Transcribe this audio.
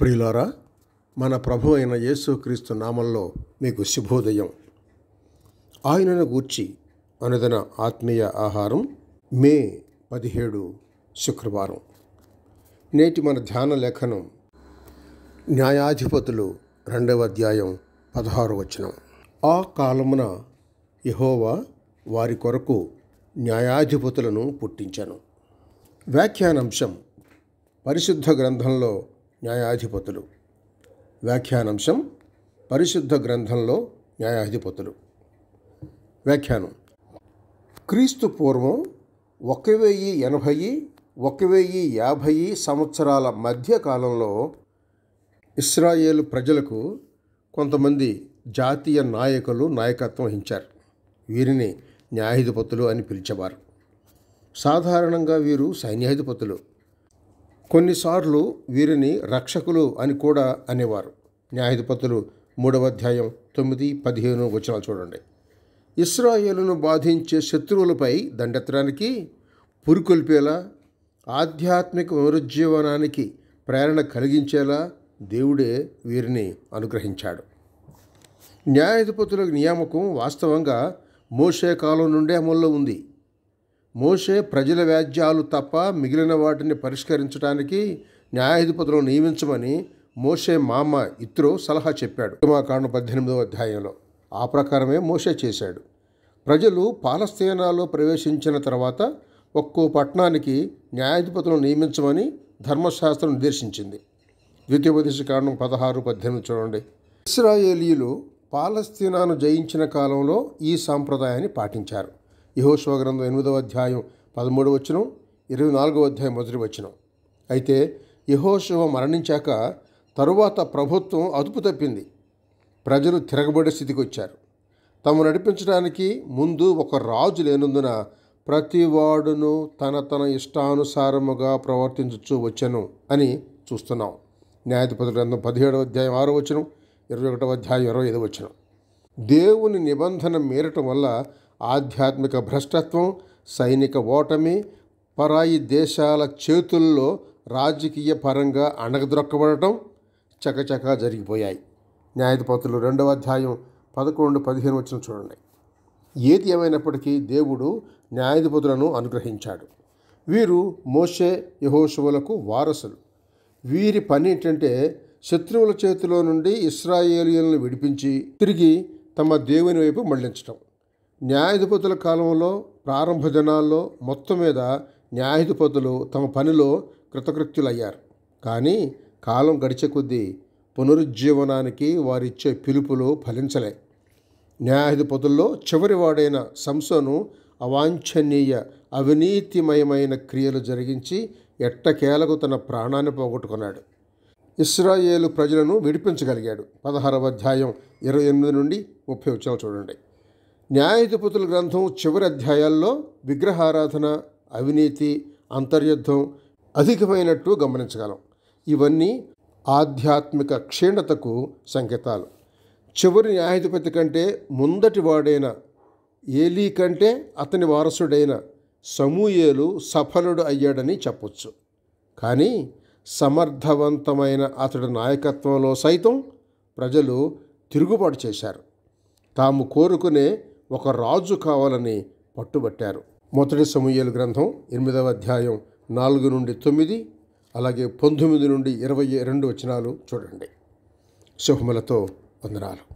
ప్రియులారా మన ప్రభు అయిన యేసుక్రీస్తు నామంలో మీకు శుభోదయం ఆయనను గూర్చి అనుదిన ఆత్మీయ ఆహారం మే పదిహేడు శుక్రవారం నేటి మన ధ్యాన లేఖనం న్యాయాధిపతులు రెండవ అధ్యాయం పదహారు వచనం ఆ కాలమున యహోవా వారి కొరకు న్యాయాధిపతులను పుట్టించాను వ్యాఖ్యానాంశం పరిశుద్ధ గ్రంథంలో న్యాయాధిపతులు వ్యాఖ్యానాంశం పరిశుద్ధ గ్రంథంలో న్యాయాధిపతులు వ్యాఖ్యానం క్రీస్తు పూర్వం ఒక వెయ్యి ఎనభై ఒక వెయ్యి యాభై సంవత్సరాల మధ్య కాలంలో ఇస్రాయేల్ ప్రజలకు కొంతమంది జాతీయ నాయకులు నాయకత్వం వహించారు వీరిని న్యాయాధిపతులు అని పిలిచేవారు సాధారణంగా వీరు సైన్యాధిపతులు కొన్నిసార్లు వీరిని రక్షకులు అని కూడా అనేవారు న్యాయాధిపతులు మూడవ అధ్యాయం తొమ్మిది పదిహేను వచనాలు చూడండి ఇస్రాయేలును బాధించే శత్రువులపై దండెత్తడానికి పురికొల్పేలా ఆధ్యాత్మిక పునరుజ్జీవనానికి ప్రేరణ కలిగించేలా దేవుడే వీరిని అనుగ్రహించాడు న్యాయాధిపతుల నియామకం వాస్తవంగా మోసే కాలం నుండే అమల్లో ఉంది మోషే ప్రజల వ్యాజ్యాలు తప్ప మిగిలిన వాటిని పరిష్కరించడానికి న్యాయాధిపతులను నియమించమని మోషే మామ ఇత్రో సలహా చెప్పాడు ఉత్తమాకాండ పద్దెనిమిదవ అధ్యాయంలో ఆ ప్రకారమే మోషే చేశాడు ప్రజలు పాలస్తీనాలో ప్రవేశించిన తర్వాత ఒక్కో పట్టణానికి న్యాయాధిపతులను నియమించమని ధర్మశాస్త్రం నిర్దేశించింది ద్వితీయోపదేశ కారణం పదహారు పద్దెనిమిది చూడండి ఇస్రాయేలీలు పాలస్తీనాను జయించిన కాలంలో ఈ సాంప్రదాయాన్ని పాటించారు యహోశ్వ గ్రంథం ఎనిమిదవ అధ్యాయం పదమూడు వచనం ఇరవై నాలుగవ అధ్యాయం మొదటి వచనం అయితే యహోశివ మరణించాక తరువాత ప్రభుత్వం అదుపు తప్పింది ప్రజలు తిరగబడే స్థితికి వచ్చారు తమను నడిపించడానికి ముందు ఒక రాజు లేనందున ప్రతి వాడును తన తన ఇష్టానుసారముగా ప్రవర్తించచ్చు వచ్చను అని చూస్తున్నాం న్యాయాధిపతుల గ్రంథం పదిహేడవ అధ్యాయం ఆరో వచనం ఇరవై ఒకటవ అధ్యాయం ఇరవై ఐదవ వచనం దేవుని నిబంధన మేరటం వల్ల ఆధ్యాత్మిక భ్రష్టత్వం సైనిక ఓటమి పరాయి దేశాల చేతుల్లో రాజకీయ పరంగా అణగద్రొక్కబడటం చకచకా జరిగిపోయాయి న్యాయధిపతులు రెండవ అధ్యాయం పదకొండు పదిహేను వచ్చిన చూడండి ఏది ఏమైనప్పటికీ దేవుడు న్యాయాధిపతులను అనుగ్రహించాడు వీరు మోషే యహోశువులకు వారసులు వీరి పని ఏంటంటే శత్రువుల చేతిలో నుండి ఇస్రాయేలియలను విడిపించి తిరిగి తమ దేవుని వైపు మళ్లించటం న్యాయాధిపతుల కాలంలో ప్రారంభ జనాల్లో మొత్తం మీద న్యాయాధిపతులు తమ పనిలో కృతకృత్యులయ్యారు కానీ కాలం గడిచే కొద్దీ పునరుజ్జీవనానికి వారిచ్చే పిలుపులు ఫలించలే న్యాయాధిపతుల్లో చివరివాడైన సంసోను అవాంఛనీయ అవినీతిమయమైన క్రియలు జరిగించి ఎట్టకేలకు తన ప్రాణాన్ని పోగొట్టుకున్నాడు ఇస్రాయేలు ప్రజలను విడిపించగలిగాడు పదహారవ అధ్యాయం ఇరవై ఎనిమిది నుండి ముప్పై వచ్చిన చూడండి న్యాయాధిపతుల గ్రంథం చివరి అధ్యాయాల్లో విగ్రహారాధన అవినీతి అంతర్యుద్ధం అధికమైనట్టు గమనించగలం ఇవన్నీ ఆధ్యాత్మిక క్షీణతకు సంకేతాలు చివరి న్యాయాధిపతి కంటే ముందటి వాడైన ఏలీ కంటే అతని వారసుడైన సమూయేలు సఫలుడు అయ్యాడని చెప్పొచ్చు కానీ సమర్థవంతమైన అతడి నాయకత్వంలో సైతం ప్రజలు తిరుగుబాటు చేశారు తాము కోరుకునే ఒక రాజు కావాలని పట్టుబట్టారు మొదటి సమూహలు గ్రంథం ఎనిమిదవ అధ్యాయం నాలుగు నుండి తొమ్మిది అలాగే పంతొమ్మిది నుండి ఇరవై రెండు వచనాలు చూడండి శుభములతో వందనాలు